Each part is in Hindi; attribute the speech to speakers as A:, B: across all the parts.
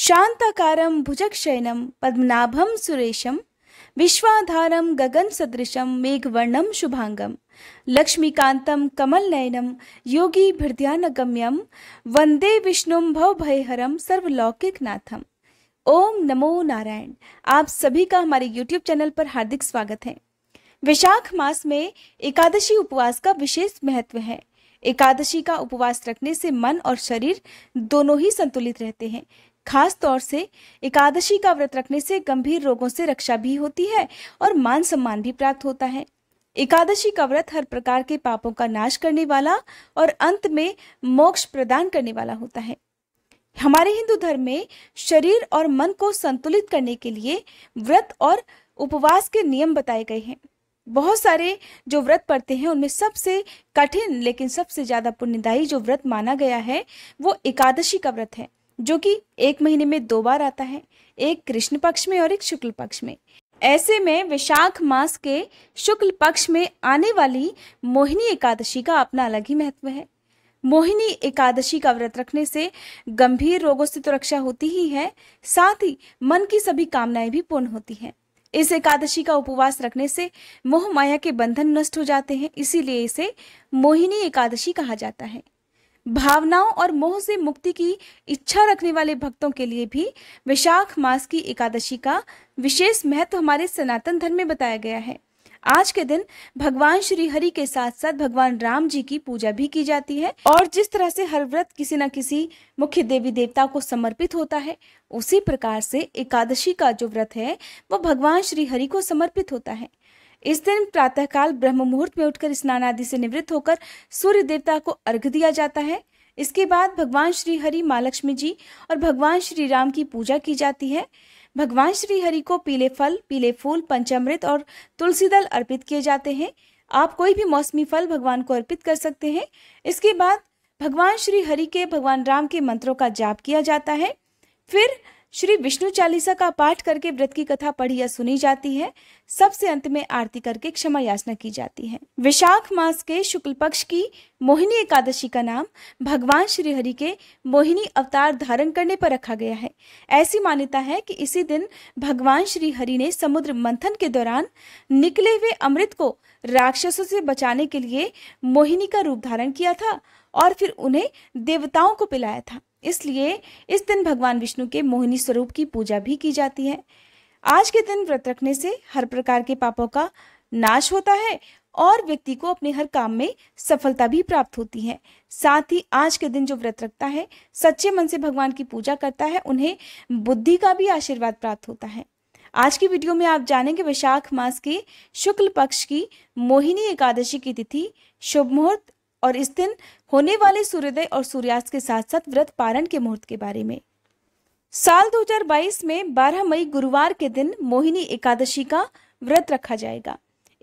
A: शान्तकारं भुजक्षयनं पद्मनाभं सुरेशं विश्वाधारं गगनसदृशं मेघवर्णं शुभाङ्गं लक्ष्मीकान्तं कमलनयनं योगीभृद्यानगम्यं वन्दे विष्णुं भवभयहरं सर्वलौकिकनाथम् ओम नमो नारायण आप सभी का हमारे YouTube चैनल पर हार्दिक स्वागत है विशाख मास में एकादशी उपवास का विशेष महत्व है एकादशी का उपवास रखने से मन और शरीर दोनों ही संतुलित रहते हैं खास तौर से एकादशी का व्रत रखने से गंभीर रोगों से रक्षा भी होती है और मान सम्मान भी प्राप्त होता है एकादशी का व्रत हर प्रकार के पापों का नाश करने वाला और अंत में मोक्ष प्रदान करने वाला होता है हमारे हिंदू धर्म में शरीर और मन को संतुलित करने के लिए व्रत और उपवास के नियम बताए गए हैं बहुत सारे जो व्रत पढ़ते हैं उनमें सबसे कठिन लेकिन सबसे ज्यादा पुण्यदायी जो व्रत माना गया है वो एकादशी का व्रत है जो कि एक महीने में दो बार आता है एक कृष्ण पक्ष में और एक शुक्ल पक्ष में ऐसे में विशाख मास के शुक्ल पक्ष में आने वाली मोहिनी एकादशी का अपना अलग ही महत्व है मोहिनी एकादशी का व्रत रखने से गंभीर रोगों से तो रक्षा होती ही है साथ ही मन की सभी कामनाएं भी पूर्ण होती हैं इस एकादशी का उपवास रखने से मोह माया के बंधन नष्ट हो जाते हैं इसीलिए इसे मोहिनी एकादशी कहा जाता है भावनाओं और मोह से मुक्ति की इच्छा रखने वाले भक्तों के लिए भी विशाख मास की एकादशी का विशेष महत्व हमारे सनातन धर्म में बताया गया है आज के दिन भगवान श्री हरि के साथ साथ भगवान राम जी की पूजा भी की जाती है और जिस तरह से हर व्रत किसी न किसी मुख्य देवी देवता को समर्पित होता है उसी प्रकार से एकादशी का जो व्रत है वो भगवान श्री हरि को समर्पित होता है इस दिन प्रातःकाल ब्रह्म मुहूर्त में उठकर स्नान आदि से निवृत्त होकर सूर्य देवता को अर्घ दिया जाता है इसके बाद भगवान श्री हरि महालक्ष्मी जी और भगवान श्री राम की पूजा की जाती है भगवान श्री हरि को पीले फल पीले फूल पंचामृत और तुलसी दल अर्पित किए जाते हैं आप कोई भी मौसमी फल भगवान को अर्पित कर सकते हैं इसके बाद भगवान श्री हरि के भगवान राम के मंत्रों का जाप किया जाता है फिर श्री विष्णु चालीसा का पाठ करके व्रत की कथा पढ़ी या सुनी जाती है सबसे अंत में आरती करके क्षमा याचना की जाती है विशाख मास के शुक्ल पक्ष की मोहिनी एकादशी का नाम भगवान श्री हरि के मोहिनी अवतार धारण करने पर रखा गया है ऐसी मान्यता है कि इसी दिन भगवान श्री हरि ने समुद्र मंथन के दौरान निकले हुए अमृत को राक्षसों से बचाने के लिए मोहिनी का रूप धारण किया था और फिर उन्हें देवताओं को पिलाया था इसलिए इस दिन भगवान विष्णु के मोहिनी स्वरूप की पूजा भी की जाती है आज के दिन व्रत रखने से हर प्रकार के पापों का नाश होता है और व्यक्ति को अपने हर काम में सफलता भी प्राप्त होती है साथ ही आज के दिन जो व्रत रखता है सच्चे मन से भगवान की पूजा करता है उन्हें बुद्धि का भी आशीर्वाद प्राप्त होता है आज की वीडियो में आप जानेंगे वैशाख मास के शुक्ल पक्ष की मोहिनी एकादशी की तिथि शुभ मुहूर्त और इस दिन होने वाले सूर्योदय और सूर्यास्त के साथ साथ व्रत पारण के मुहूर्त के बारे में साल 2022 में 12 मई गुरुवार के दिन मोहिनी एकादशी का व्रत रखा जाएगा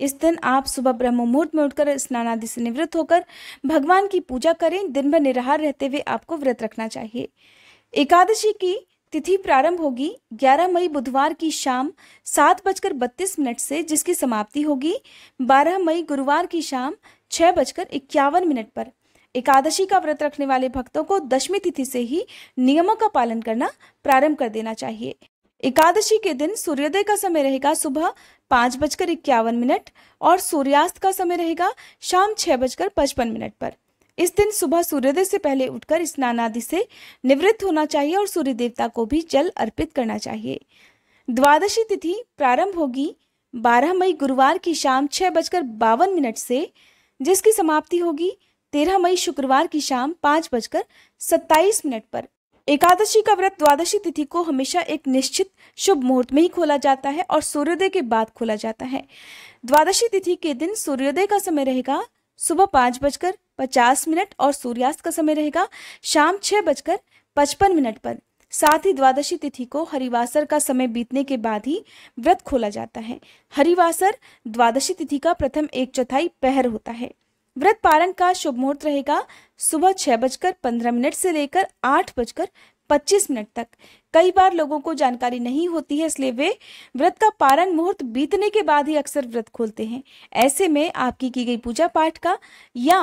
A: इस दिन आप सुबह ब्रह्म मुहूर्त में उठकर स्नान आदि से निवृत्त होकर भगवान की पूजा करें दिन भर निराहार रहते हुए आपको व्रत रखना चाहिए एकादशी की तिथि प्रारंभ होगी 11 मई बुधवार की शाम सात बजकर बत्तीस मिनट से जिसकी समाप्ति होगी 12 मई गुरुवार की शाम छह बजकर इक्यावन मिनट पर एकादशी का व्रत रखने वाले भक्तों को दशमी तिथि से ही नियमों का पालन करना प्रारंभ कर देना चाहिए एकादशी के दिन सूर्योदय का समय रहेगा सुबह पांच बजकर इक्यावन मिनट और सूर्यास्त का समय रहेगा शाम छह बजकर पचपन मिनट पर इस दिन सुबह सूर्योदय से पहले उठकर स्नान आदि से निवृत्त होना चाहिए और सूर्य देवता को भी जल अर्पित करना चाहिए द्वादशी तिथि प्रारंभ होगी 12 मई गुरुवार की शाम छह बजकर बावन मिनट से जिसकी समाप्ति होगी तेरह मई शुक्रवार की शाम पाँच बजकर सत्ताईस मिनट पर एकादशी का व्रत द्वादशी तिथि को हमेशा एक निश्चित शुभ मुहूर्त में ही खोला जाता है और सूर्योदय के बाद खोला जाता है द्वादशी तिथि के दिन सूर्योदय का समय रहेगा सुबह पाँच बजकर पचास मिनट और सूर्यास्त का समय रहेगा शाम छः बजकर पचपन मिनट पर साथ ही द्वादशी तिथि को हरिवासर का समय बीतने के बाद ही व्रत खोला जाता है हरिवासर द्वादशी तिथि का प्रथम एक चौथाई पहर होता है व्रत पालन का शुभ मुहूर्त रहेगा सुबह छह बजकर पंद्रह मिनट से लेकर आठ बजकर पच्चीस मिनट तक कई बार लोगों को जानकारी नहीं होती है इसलिए वे व्रत का पारण मुहूर्त बीतने के बाद ही अक्सर व्रत खोलते हैं ऐसे में आपकी की गई पूजा पाठ का या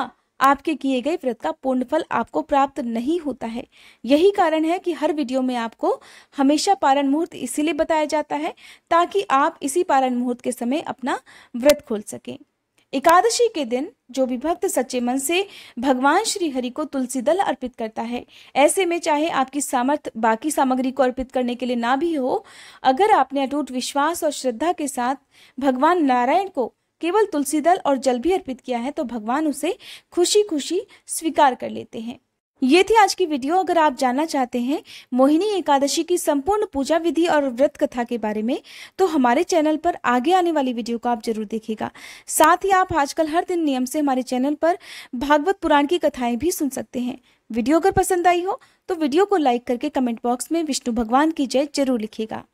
A: आपके किए गए व्रत का पूर्णफल आपको प्राप्त नहीं होता है यही कारण है कि हर वीडियो में आपको हमेशा पारण मुहूर्त इसीलिए बताया जाता है ताकि आप इसी पारण मुहूर्त के समय अपना व्रत खोल सकें एकादशी के दिन जो भी भक्त सच्चे मन से भगवान श्री हरि को तुलसी दल अर्पित करता है ऐसे में चाहे आपकी सामर्थ्य बाकी सामग्री को अर्पित करने के लिए ना भी हो अगर आपने अटूट विश्वास और श्रद्धा के साथ भगवान नारायण को केवल तुलसी दल और जल भी अर्पित किया है तो भगवान उसे खुशी खुशी स्वीकार कर लेते हैं ये थी आज की वीडियो अगर आप जानना चाहते हैं मोहिनी एकादशी की संपूर्ण पूजा विधि और व्रत कथा के बारे में तो हमारे चैनल पर आगे आने वाली वीडियो को आप जरूर देखिएगा साथ ही आप आजकल हर दिन नियम से हमारे चैनल पर भागवत पुराण की कथाएं भी सुन सकते हैं वीडियो अगर पसंद आई हो तो वीडियो को लाइक करके कमेंट बॉक्स में विष्णु भगवान की जय जरूर लिखेगा